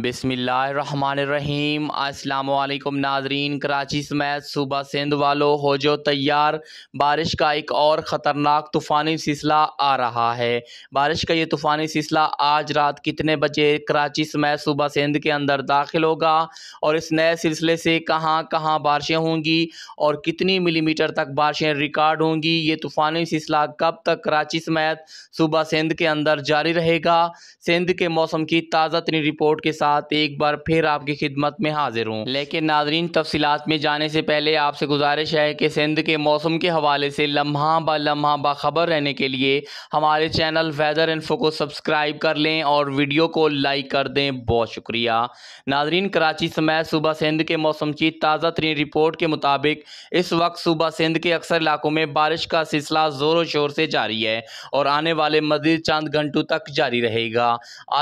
बिसमीम् अल्लाम नाजरीन कराची समेत सूबा सिंध वालों हो जो तैयार बारिश का एक और ख़तरनाक तूफ़ानी सिलसिला आ रहा है बारिश का ये तूफ़ानी सिलसिला आज रात कितने बजे कराची समेत सूबा सिंध के अंदर दाखिल होगा और इस नए सिलसिले से कहाँ कहाँ बारिशें होंगी और कितनी मिलीमीटर तक बारिशें रिकॉर्ड होंगी ये तूफ़ानी सिलसिला कब तक कराची समेत सूबा सिंध के अंदर जारी रहेगा सिंध के मौसम की ताज़ा तरीन रिपोर्ट के साथ साथ एक बार फिर आपकी खिदमत में हाजिर हूँ लेकिन नाजरीन तफसीत में जाने से पहले आपसे गुजारिश है कि सिंध के मौसम के हवाले से लम्हा ब लम्हा बाखबर रहने के लिए हमारे चैनल वेदर इन्फो को सब्सक्राइब कर लें और वीडियो को लाइक कर दें बहुत शुक्रिया नाजरीन कराची समय सुबह सिंध के मौसम की ताज़ा तरीन रिपोर्ट के मुताबिक इस वक्त सुबह सिंध के अक्सर इलाकों में बारिश का सिलसिला ज़ोरों शोर से जारी है और आने वाले मजीद चंद घंटों तक जारी रहेगा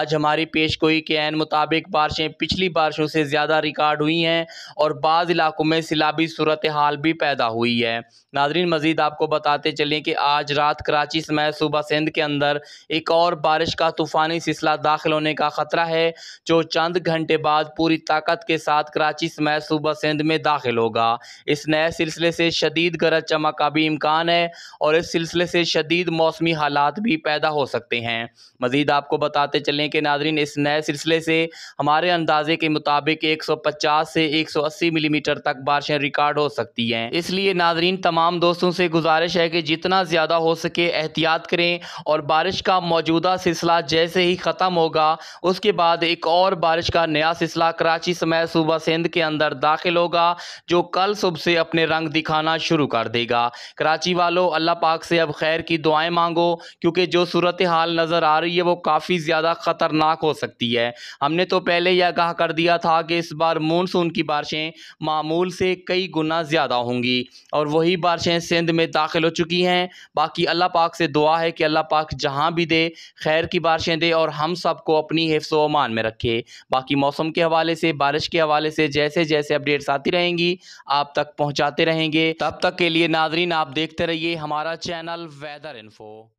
आज हमारी पेश गोई के मुताबिक मुताबिक बारिशें पिछली बारिशों से ज़्यादा रिकॉर्ड हुई हैं और बाज़ इलाकों में सिलाबी सूरत हाल भी पैदा हुई है नाजरीन मजीद आपको बताते चलें कि आज रात कराची समय सूबा सिंध के अंदर एक और बारिश का तूफ़ानी सिलसिला दाखिल होने का ख़तरा है जो चंद घंटे बाद पूरी ताकत के साथ कराची समय सूबा सिंध में दाखिल होगा इस नए सिलसिले से शदीद गरज चमक का भी इम्कान है और इस सिलसिले से शदीद मौसमी हालात भी पैदा हो सकते हैं मज़ीद आपको बताते चलें कि नादरीन इस नए सिलसिले से हमारे अंदाजे के मुताबिक 150 से 180 मिलीमीटर तक बारिशें रिकॉर्ड हो सकती हैं इसलिए नाजरीन तमाम दोस्तों से गुजारिश है कि जितना ज़्यादा हो सके एहतियात करें और बारिश का मौजूदा सिलसिला जैसे ही ख़त्म होगा उसके बाद एक और बारिश का नया सिलसिला कराची समय सूबा सिंध के अंदर दाखिल होगा जो कल सुबह से अपने रंग दिखाना शुरू कर देगा कराची वालों अल्लाह पाक से अब खैर की दुआएं मांगो क्योंकि जो सूरत हाल नज़र आ रही है वो काफ़ी ज़्यादा ख़तरनाक हो सकती है हमने तो पहले यह आगाह कर दिया था कि इस बार मानसून की बारिशें मामूल से कई गुना ज़्यादा होंगी और वही बारिशें सिंध में दाखिल हो चुकी हैं बाकी अल्लाह पाक से दुआ है कि अल्लाह पाक जहाँ भी दे खैर की बारिशें दे और हम सबको अपनी हिफ्स अमान में रखे बाकी मौसम के हवाले से बारिश के हवाले से जैसे जैसे अपडेट्स आती रहेंगी आप तक पहुँचाते रहेंगे तब तक के लिए नाजरीन आप देखते रहिए हमारा चैनल वेदर इन्फो